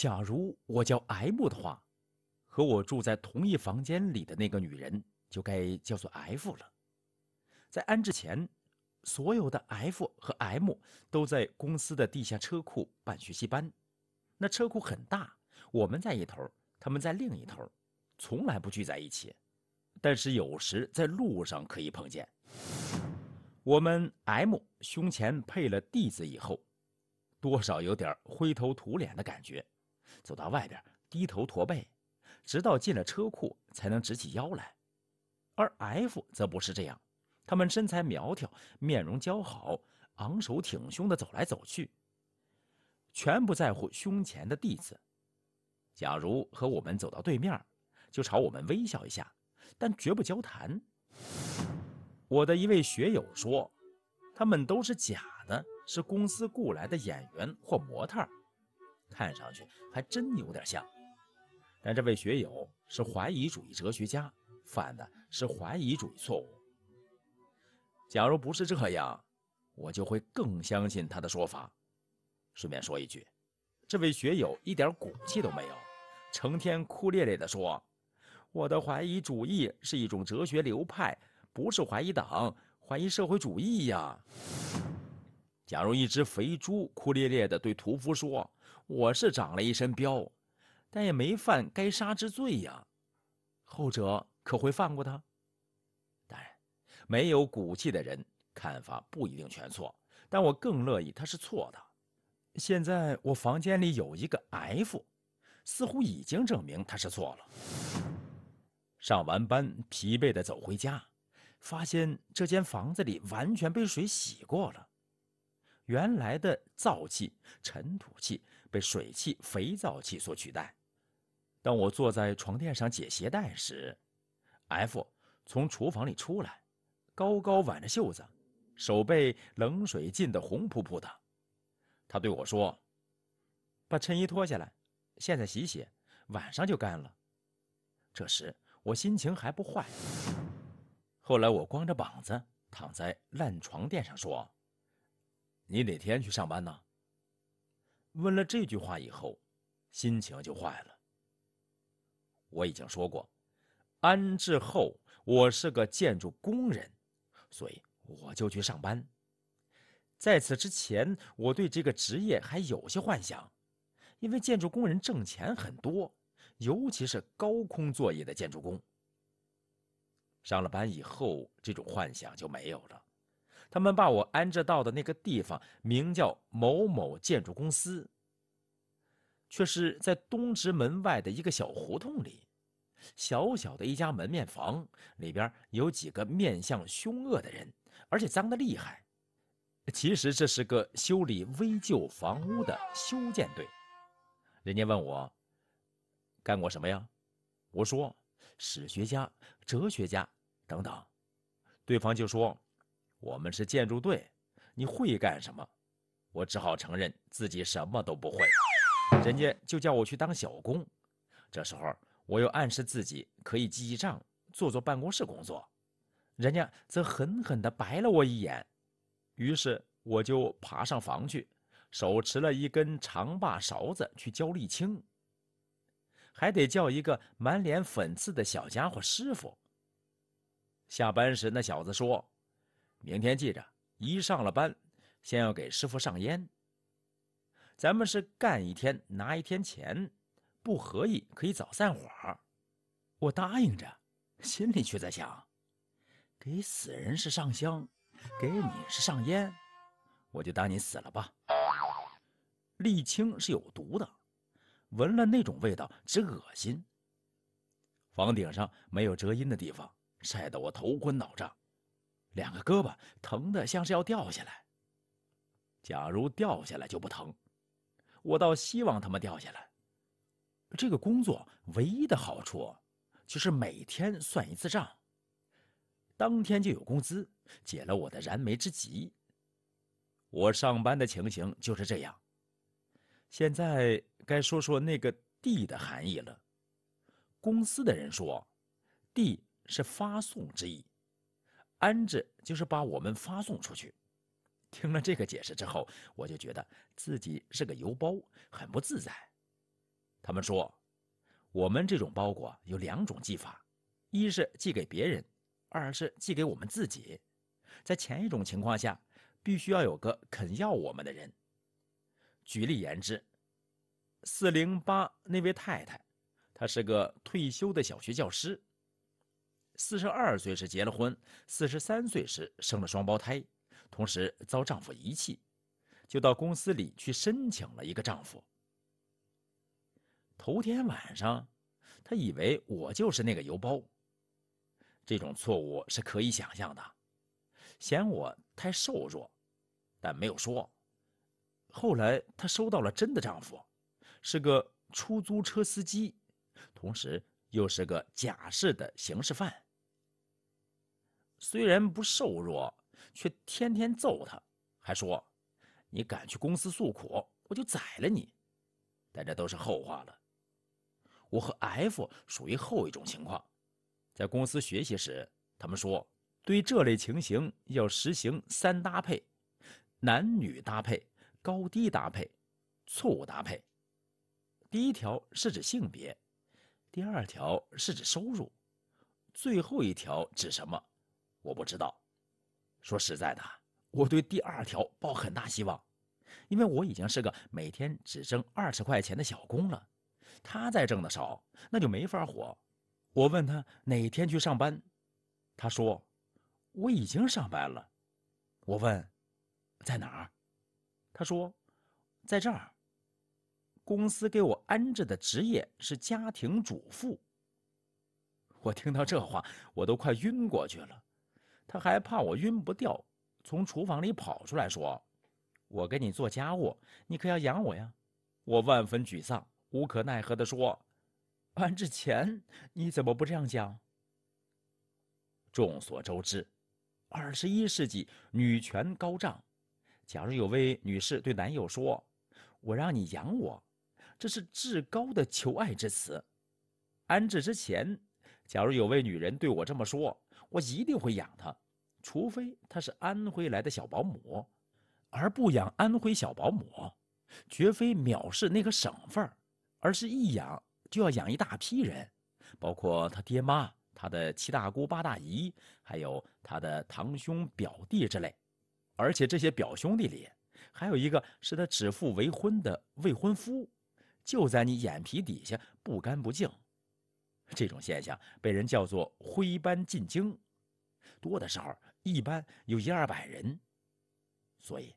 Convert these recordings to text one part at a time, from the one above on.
假如我叫 M 的话，和我住在同一房间里的那个女人就该叫做 F 了。在安置前，所有的 F 和 M 都在公司的地下车库办学习班。那车库很大，我们在一头，他们在另一头，从来不聚在一起。但是有时在路上可以碰见。我们 M 胸前配了 D 字以后，多少有点灰头土脸的感觉。走到外边，低头驼背，直到进了车库才能直起腰来。而 F 则不是这样，他们身材苗条，面容姣好，昂首挺胸地走来走去，全不在乎胸前的弟子。假如和我们走到对面，就朝我们微笑一下，但绝不交谈。我的一位学友说，他们都是假的，是公司雇来的演员或模特儿。看上去还真有点像，但这位学友是怀疑主义哲学家，犯的是怀疑主义错误。假如不是这样，我就会更相信他的说法。顺便说一句，这位学友一点骨气都没有，成天哭咧咧的说：“我的怀疑主义是一种哲学流派，不是怀疑党，怀疑社会主义呀。”假如一只肥猪哭咧咧的对屠夫说。我是长了一身膘，但也没犯该杀之罪呀。后者可会放过他？当然，没有骨气的人看法不一定全错，但我更乐意他是错的。现在我房间里有一个 F，似乎已经证明他是错了。上完班，疲惫的走回家，发现这间房子里完全被水洗过了，原来的燥气、尘土气。被水汽、肥皂气所取代。当我坐在床垫上解鞋带时，F 从厨房里出来，高高挽着袖子，手被冷水浸得红扑扑的。他对我说：“把衬衣脱下来，现在洗洗，晚上就干了。”这时我心情还不坏。后来我光着膀子躺在烂床垫上，说：“你哪天去上班呢？”问了这句话以后，心情就坏了。我已经说过，安置后我是个建筑工人，所以我就去上班。在此之前，我对这个职业还有些幻想，因为建筑工人挣钱很多，尤其是高空作业的建筑工。上了班以后，这种幻想就没有了。他们把我安置到的那个地方，名叫某某建筑公司，却是在东直门外的一个小胡同里，小小的一家门面房里边有几个面相凶恶的人，而且脏的厉害。其实这是个修理危旧房屋的修建队。人家问我干过什么呀？我说史学家、哲学家等等。对方就说。我们是建筑队，你会干什么？我只好承认自己什么都不会，人家就叫我去当小工。这时候我又暗示自己可以记记账，做做办公室工作，人家则狠狠地白了我一眼。于是我就爬上房去，手持了一根长把勺子去浇沥青，还得叫一个满脸粉刺的小家伙师傅。下班时，那小子说。明天记着，一上了班，先要给师傅上烟。咱们是干一天拿一天钱，不合意可以早散伙。我答应着，心里却在想：给死人是上香，给你是上烟，我就当你死了吧。沥青是有毒的，闻了那种味道直恶心。房顶上没有遮阴的地方，晒得我头昏脑胀。两个胳膊疼的像是要掉下来。假如掉下来就不疼，我倒希望他们掉下来。这个工作唯一的好处，就是每天算一次账，当天就有工资，解了我的燃眉之急。我上班的情形就是这样。现在该说说那个地”的含义了。公司的人说地”是发送之意。安置就是把我们发送出去。听了这个解释之后，我就觉得自己是个邮包，很不自在。他们说，我们这种包裹有两种寄法：一是寄给别人，二是寄给我们自己。在前一种情况下，必须要有个肯要我们的人。举例言之，四零八那位太太，她是个退休的小学教师。四十二岁时结了婚，四十三岁时生了双胞胎，同时遭丈夫遗弃，就到公司里去申请了一个丈夫。头天晚上，她以为我就是那个邮包。这种错误是可以想象的，嫌我太瘦弱，但没有说。后来她收到了真的丈夫，是个出租车司机，同时又是个假释的刑事犯。虽然不瘦弱，却天天揍他，还说：“你敢去公司诉苦，我就宰了你。”但这都是后话了。我和 F 属于后一种情况，在公司学习时，他们说，对这类情形要实行三搭配：男女搭配、高低搭配、错误搭配。第一条是指性别，第二条是指收入，最后一条指什么？我不知道，说实在的，我对第二条抱很大希望，因为我已经是个每天只挣二十块钱的小工了，他再挣的少，那就没法活。我问他哪天去上班，他说我已经上班了。我问在哪儿，他说在这儿。公司给我安置的职业是家庭主妇。我听到这话，我都快晕过去了。他还怕我晕不掉，从厨房里跑出来说：“我给你做家务，你可要养我呀！”我万分沮丧，无可奈何地说：“安置前你怎么不这样讲？”众所周知，二十一世纪女权高涨。假如有位女士对男友说：“我让你养我”，这是至高的求爱之词。安置之前，假如有位女人对我这么说。我一定会养他，除非他是安徽来的小保姆，而不养安徽小保姆，绝非藐视那个省份而是一养就要养一大批人，包括他爹妈、他的七大姑八大姨，还有他的堂兄表弟之类，而且这些表兄弟里，还有一个是他指腹为婚的未婚夫，就在你眼皮底下不干不净。这种现象被人叫做“灰班进京”，多的时候一般有一二百人。所以，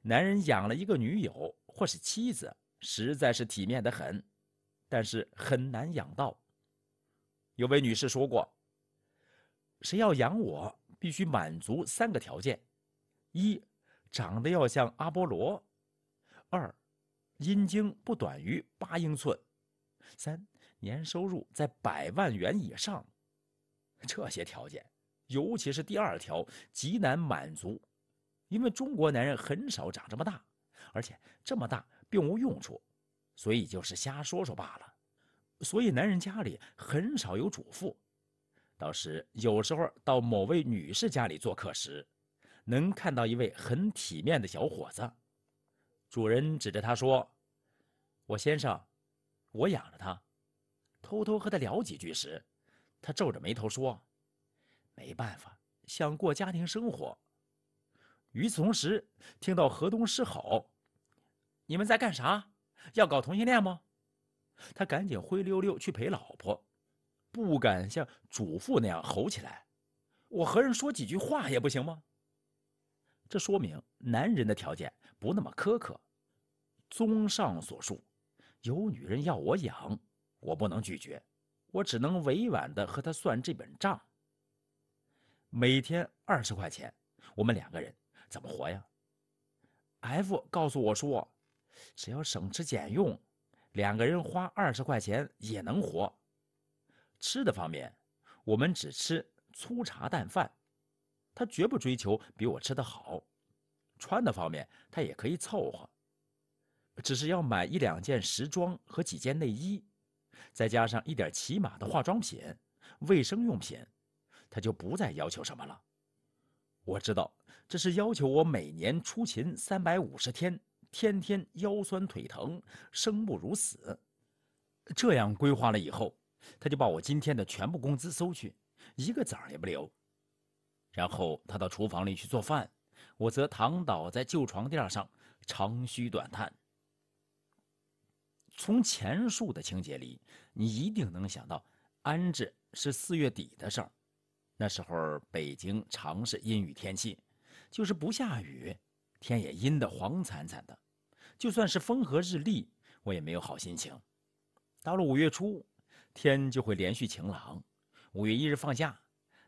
男人养了一个女友或是妻子，实在是体面的很，但是很难养到。有位女士说过：“谁要养我，必须满足三个条件：一，长得要像阿波罗；二，阴茎不短于八英寸；三。”年收入在百万元以上，这些条件，尤其是第二条极难满足，因为中国男人很少长这么大，而且这么大并无用处，所以就是瞎说说罢了。所以男人家里很少有主妇，倒是有时候到某位女士家里做客时，能看到一位很体面的小伙子，主人指着他说：“我先生，我养着他。”偷偷和他聊几句时，他皱着眉头说：“没办法，想过家庭生活。”与此同时，听到何东狮吼：“你们在干啥？要搞同性恋吗？”他赶紧灰溜溜去陪老婆，不敢像祖父那样吼起来：“我和人说几句话也不行吗？”这说明男人的条件不那么苛刻。综上所述，有女人要我养。我不能拒绝，我只能委婉的和他算这本账。每天二十块钱，我们两个人怎么活呀？F 告诉我说，只要省吃俭用，两个人花二十块钱也能活。吃的方面，我们只吃粗茶淡饭，他绝不追求比我吃的好。穿的方面，他也可以凑合，只是要买一两件时装和几件内衣。再加上一点起码的化妆品、卫生用品，他就不再要求什么了。我知道这是要求我每年出勤三百五十天，天天腰酸腿疼，生不如死。这样规划了以后，他就把我今天的全部工资收去，一个子儿也不留。然后他到厨房里去做饭，我则躺倒在旧床垫上，长吁短叹。从前述的情节里，你一定能想到，安置是四月底的事儿。那时候北京常是阴雨天气，就是不下雨，天也阴得黄惨惨的。就算是风和日丽，我也没有好心情。到了五月初，天就会连续晴朗。五月一日放假，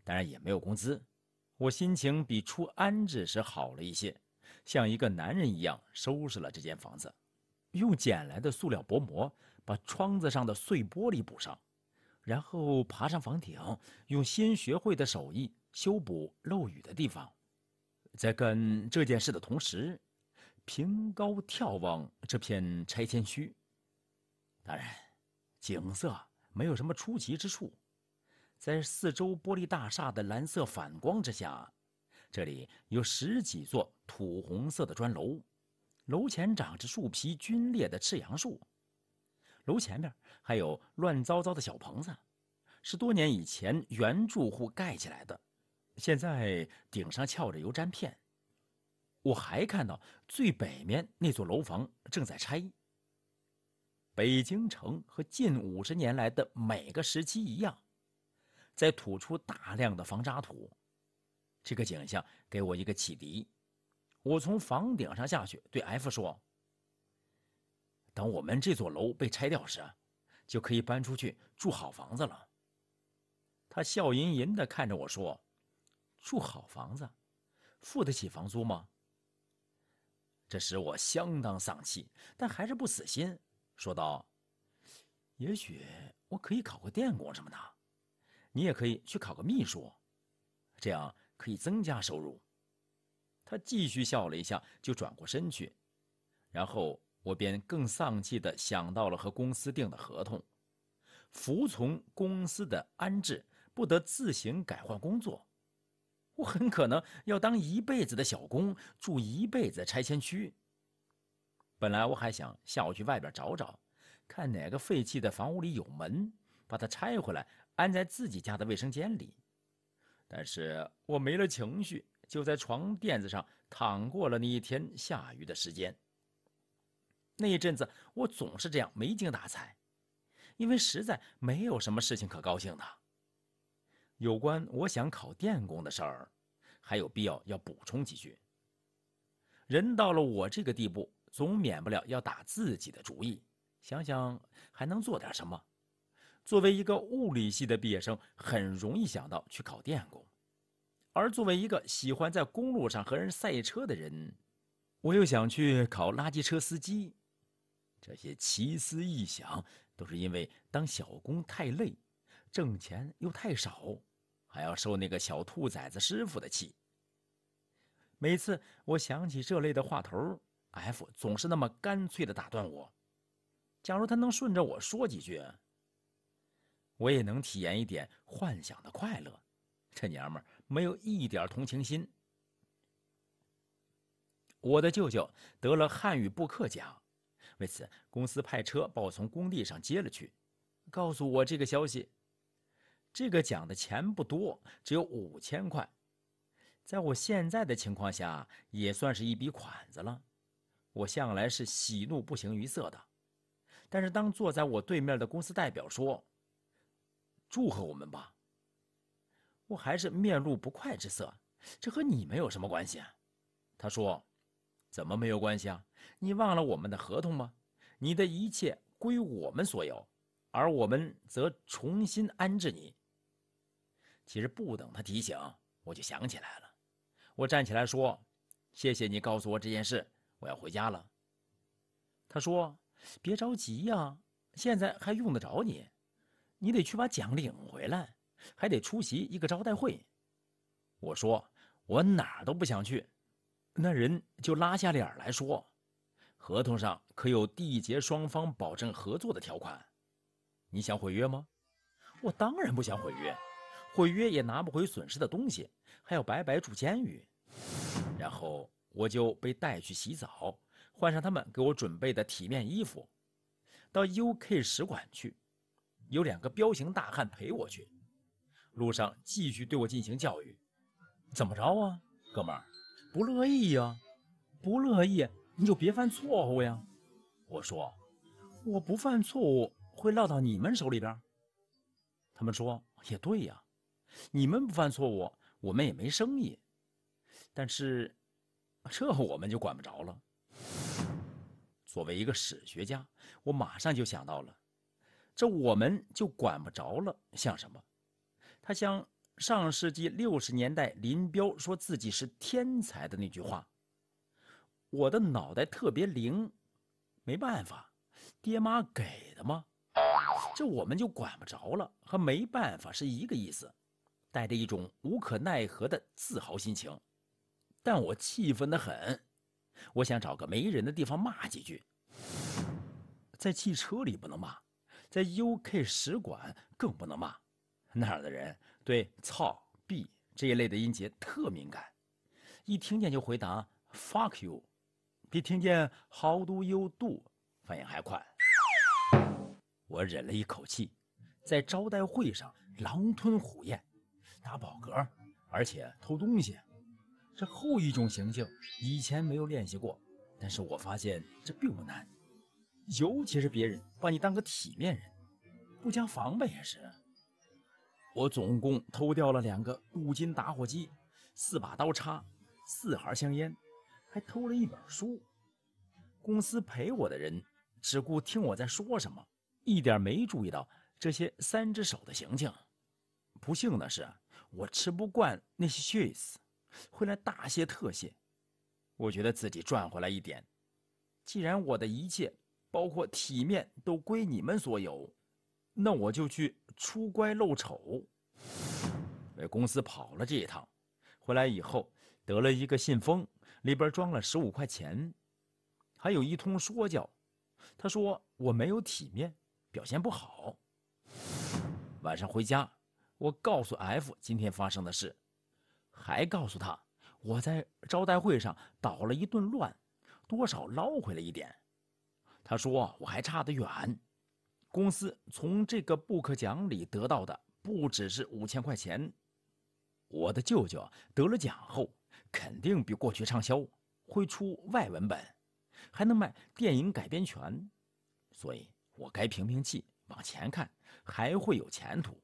当然也没有工资。我心情比初安置时好了一些，像一个男人一样收拾了这间房子。用捡来的塑料薄膜把窗子上的碎玻璃补上，然后爬上房顶，用新学会的手艺修补漏雨的地方。在干这件事的同时，平高眺望这片拆迁区。当然，景色没有什么出奇之处，在四周玻璃大厦的蓝色反光之下，这里有十几座土红色的砖楼。楼前长着树皮皲裂的赤杨树，楼前面还有乱糟糟的小棚子，是多年以前原住户盖起来的，现在顶上翘着油毡片。我还看到最北面那座楼房正在拆。北京城和近五十年来的每个时期一样，在吐出大量的防渣土，这个景象给我一个启迪。我从房顶上下去，对 F 说：“等我们这座楼被拆掉时，就可以搬出去住好房子了。”他笑吟吟地看着我说：“住好房子，付得起房租吗？”这使我相当丧气，但还是不死心，说道：“也许我可以考个电工什么的，你也可以去考个秘书，这样可以增加收入。”他继续笑了一下，就转过身去，然后我便更丧气地想到了和公司订的合同，服从公司的安置，不得自行改换工作，我很可能要当一辈子的小工，住一辈子拆迁区。本来我还想下午去外边找找，看哪个废弃的房屋里有门，把它拆回来安在自己家的卫生间里，但是我没了情绪。就在床垫子上躺过了那一天下雨的时间。那一阵子我总是这样没精打采，因为实在没有什么事情可高兴的。有关我想考电工的事儿，还有必要要补充几句。人到了我这个地步，总免不了要打自己的主意，想想还能做点什么。作为一个物理系的毕业生，很容易想到去考电工。而作为一个喜欢在公路上和人赛车的人，我又想去考垃圾车司机。这些奇思异想都是因为当小工太累，挣钱又太少，还要受那个小兔崽子师傅的气。每次我想起这类的话头，F 总是那么干脆的打断我。假如他能顺着我说几句，我也能体验一点幻想的快乐。这娘们儿。没有一点同情心。我的舅舅得了汉语布克奖，为此公司派车把我从工地上接了去，告诉我这个消息。这个奖的钱不多，只有五千块，在我现在的情况下也算是一笔款子了。我向来是喜怒不形于色的，但是当坐在我对面的公司代表说：“祝贺我们吧。”我还是面露不快之色，这和你们有什么关系？啊？他说：“怎么没有关系啊？你忘了我们的合同吗？你的一切归我们所有，而我们则重新安置你。”其实不等他提醒，我就想起来了。我站起来说：“谢谢你告诉我这件事，我要回家了。”他说：“别着急呀，现在还用得着你，你得去把奖领回来。”还得出席一个招待会，我说我哪儿都不想去，那人就拉下脸来说：“合同上可有缔结双方保证合作的条款？你想毁约吗？”我当然不想毁约，毁约也拿不回损失的东西，还要白白住监狱。然后我就被带去洗澡，换上他们给我准备的体面衣服，到 U.K 使馆去，有两个彪形大汉陪我去。路上继续对我进行教育，怎么着啊，哥们儿，不乐意呀？不乐意，你就别犯错误呀。我说，我不犯错误会落到你们手里边。他们说也对呀，你们不犯错误，我们也没生意。但是，这我们就管不着了。作为一个史学家，我马上就想到了，这我们就管不着了，像什么？他像上世纪六十年代林彪说自己是天才的那句话：“我的脑袋特别灵，没办法，爹妈给的嘛。”这我们就管不着了，和没办法是一个意思，带着一种无可奈何的自豪心情。但我气愤的很，我想找个没人的地方骂几句。在汽车里不能骂，在 UK 使馆更不能骂。那儿的人对“操 ”“b” 这一类的音节特敏感，一听见就回答 “fuck you”，比听见 “how do you do” 反应还快。我忍了一口气，在招待会上狼吞虎咽，打饱嗝，而且偷东西。这后一种行径以前没有练习过，但是我发现这并不难，尤其是别人把你当个体面人，不加防备也是。我总共偷掉了两个五金打火机，四把刀叉，四盒香烟，还偷了一本书。公司陪我的人只顾听我在说什么，一点没注意到这些三只手的行径。不幸的是，我吃不惯那些血丝，会来大谢特谢。我觉得自己赚回来一点。既然我的一切，包括体面，都归你们所有。那我就去出乖露丑，为公司跑了这一趟，回来以后得了一个信封，里边装了十五块钱，还有一通说教。他说我没有体面，表现不好。晚上回家，我告诉 F 今天发生的事，还告诉他我在招待会上捣了一顿乱，多少捞回来一点。他说我还差得远。公司从这个布克奖里得到的不只是五千块钱。我的舅舅得了奖后，肯定比过去畅销，会出外文本，还能卖电影改编权，所以我该平平气，往前看，还会有前途。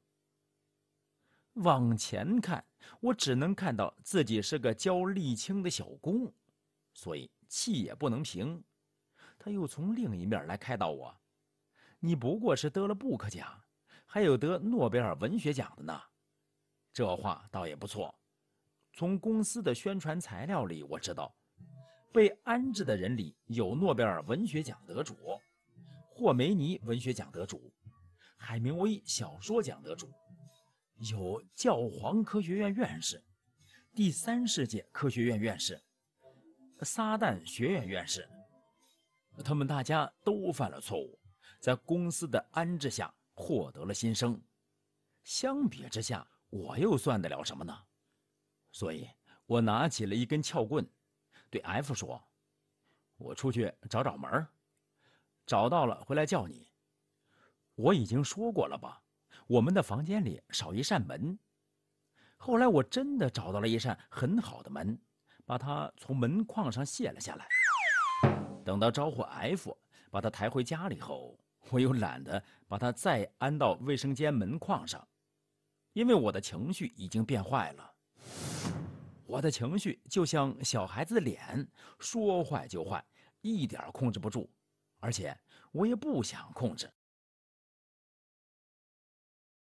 往前看，我只能看到自己是个教沥青的小工，所以气也不能平。他又从另一面来开导我。你不过是得了布克奖，还有得诺贝尔文学奖的呢。这话倒也不错。从公司的宣传材料里我知道，被安置的人里有诺贝尔文学奖得主、霍梅尼文学奖得主、海明威小说奖得主，有教皇科学院院士、第三世界科学院院士、撒旦学院院士。他们大家都犯了错误。在公司的安置下获得了新生，相比之下，我又算得了什么呢？所以，我拿起了一根撬棍，对 F 说：“我出去找找门，找到了回来叫你。”我已经说过了吧，我们的房间里少一扇门。后来，我真的找到了一扇很好的门，把它从门框上卸了下来。等到招呼 F 把他抬回家里后，我又懒得把它再安到卫生间门框上，因为我的情绪已经变坏了。我的情绪就像小孩子的脸，说坏就坏，一点控制不住，而且我也不想控制。